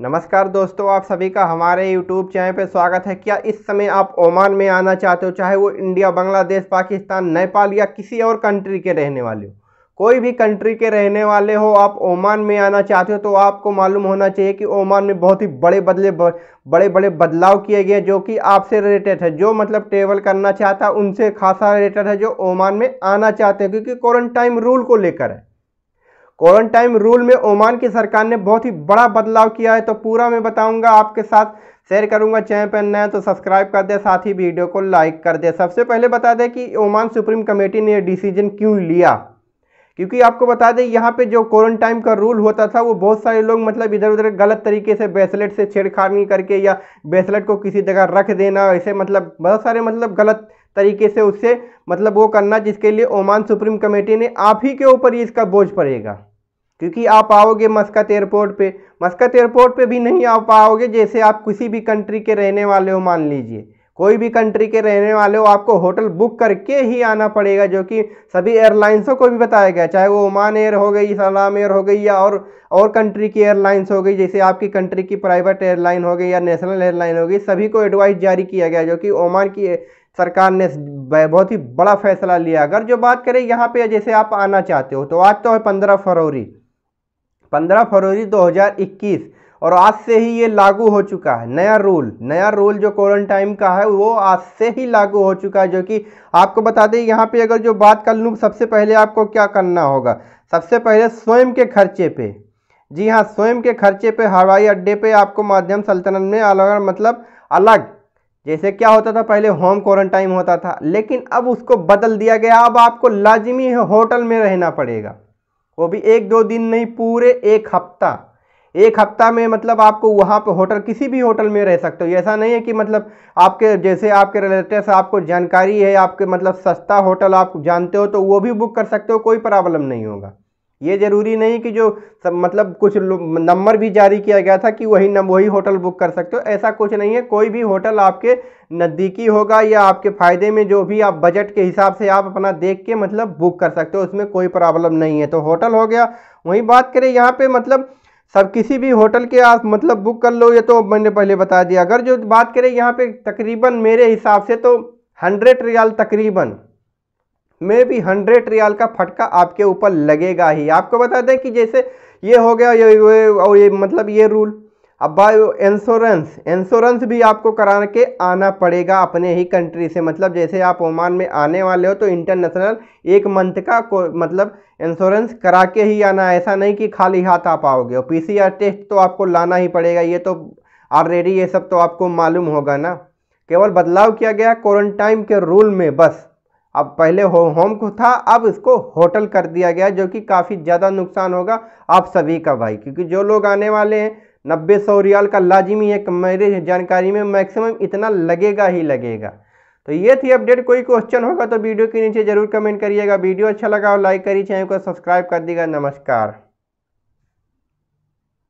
नमस्कार दोस्तों आप सभी का हमारे यूट्यूब चैनल पर स्वागत है क्या इस समय आप ओमान में आना चाहते हो चाहे वो इंडिया बांग्लादेश पाकिस्तान नेपाल या किसी और कंट्री के रहने वाले हो कोई भी कंट्री के रहने वाले हो आप ओमान में आना चाहते हो तो आपको मालूम होना चाहिए कि ओमान में बहुत ही बड़े बदले बड़े बड़े बदलाव किए गए जो कि आपसे रिलेटेड है जो मतलब ट्रेवल करना चाहता है उनसे खासा रिलेटेड है जो ओमान में आना चाहते हैं क्योंकि क्वारंटाइन रूल को लेकर है क्वारंटाइन रूल में ओमान की सरकार ने बहुत ही बड़ा बदलाव किया है तो पूरा मैं बताऊंगा आपके साथ शेयर करूंगा चैनल पर नया तो सब्सक्राइब कर दे साथ ही वीडियो को लाइक कर दे सबसे पहले बता दें कि ओमान सुप्रीम कमेटी ने यह डिसीजन क्यों लिया क्योंकि आपको बता दें यहाँ पे जो क्वारंटाइन का रूल होता था वो बहुत सारे लोग मतलब इधर उधर गलत तरीके से ब्रेसलेट से छेड़खानी करके या ब्रेसलेट को किसी जगह रख देना ऐसे मतलब बहुत सारे मतलब गलत तरीके से उससे मतलब वो करना जिसके लिए ओमान सुप्रीम कमेटी ने आप ही के ऊपर ही इसका बोझ पड़ेगा क्योंकि आप आओगे मस्कत एयरपोर्ट पे मस्कत एयरपोर्ट पे भी नहीं आ पाओगे जैसे आप किसी भी कंट्री के रहने वाले हो मान लीजिए कोई भी कंट्री के रहने वाले हो आपको होटल बुक करके ही आना पड़ेगा जो कि सभी एयरलाइंसों को भी बताया गया चाहे वो ओमान एयर हो गई सलाम एयर हो गई या और और कंट्री की एयरलाइंस हो गई जैसे आपकी कंट्री की प्राइवेट एयरलाइन हो गई या नेशनल एयरलाइन हो गई सभी को एडवाइस जारी किया गया जो कि ओमान की सरकार ने बहुत ही बड़ा फैसला लिया अगर जो बात करें यहाँ पर जैसे आप आना चाहते हो तो आज तो है पंद्रह फरवरी पंद्रह फरवरी दो और आज से ही ये लागू हो चुका है नया रूल नया रूल जो क्वारंटाइन का है वो आज से ही लागू हो चुका है जो कि आपको बता दें यहाँ पे अगर जो बात कर लूँ सबसे पहले आपको क्या करना होगा सबसे पहले स्वयं के खर्चे पे जी हाँ स्वयं के खर्चे पे हवाई अड्डे पे आपको माध्यम सल्तनत में अलग मतलब अलग जैसे क्या होता था पहले होम क्वारंटाइन होता था लेकिन अब उसको बदल दिया गया अब आपको लाजमी होटल में रहना पड़ेगा वो भी एक दो दिन नहीं पूरे एक हफ्ता एक हफ्ता में मतलब आपको वहाँ पे होटल किसी भी होटल में रह सकते हो ऐसा नहीं है कि मतलब आपके जैसे आपके रिलेटिव आपको जानकारी है आपके मतलब सस्ता होटल आप जानते हो तो वो भी बुक कर सकते हो कोई प्रॉब्लम नहीं होगा ये ज़रूरी नहीं कि जो सब मतलब कुछ नंबर भी जारी किया गया था कि वही न वही होटल बुक कर सकते हो ऐसा कुछ नहीं है कोई भी होटल आपके नज़दीकी होगा या आपके फ़ायदे में जो भी आप बजट के हिसाब से आप अपना देख के मतलब बुक कर सकते हो उसमें कोई प्रॉब्लम नहीं है तो होटल हो गया वहीं बात करें यहाँ पे मतलब सब किसी भी होटल के आप मतलब बुक कर लो ये तो मैंने पहले बता दिया अगर जो बात करें यहाँ पे तकरीबन मेरे हिसाब से तो हंड्रेड रियाल तकरीबन में भी हंड्रेड रियाल का फटका आपके ऊपर लगेगा ही आपको बता दें कि जैसे ये हो गया ये, ये और ये मतलब ये रूल अब भाई इंश्योरेंस इंश्योरेंस भी आपको करा के आना पड़ेगा अपने ही कंट्री से मतलब जैसे आप ओमान में आने वाले हो तो इंटरनेशनल एक मंथ का को मतलब इंश्योरेंस करा के ही आना ऐसा नहीं कि खाली हाथ आ पाओगे और पी टेस्ट तो आपको लाना ही पड़ेगा ये तो ऑलरेडी ये सब तो आपको मालूम होगा ना केवल बदलाव किया गया क्वारंटाइन के रूल में बस अब पहले हो, होम को था अब इसको होटल कर दिया गया जो कि काफ़ी ज़्यादा नुकसान होगा आप सभी का भाई क्योंकि जो लोग आने वाले हैं नब्बे सौ रियाल का लाजिमी है मेरे जानकारी में मैक्सिमम इतना लगेगा ही लगेगा तो ये थी अपडेट कोई क्वेश्चन होगा तो वीडियो के नीचे जरूर कमेंट करिएगा वीडियो अच्छा लगा हो लाइक करिए चैनल को सब्सक्राइब कर दीजिएगा नमस्कार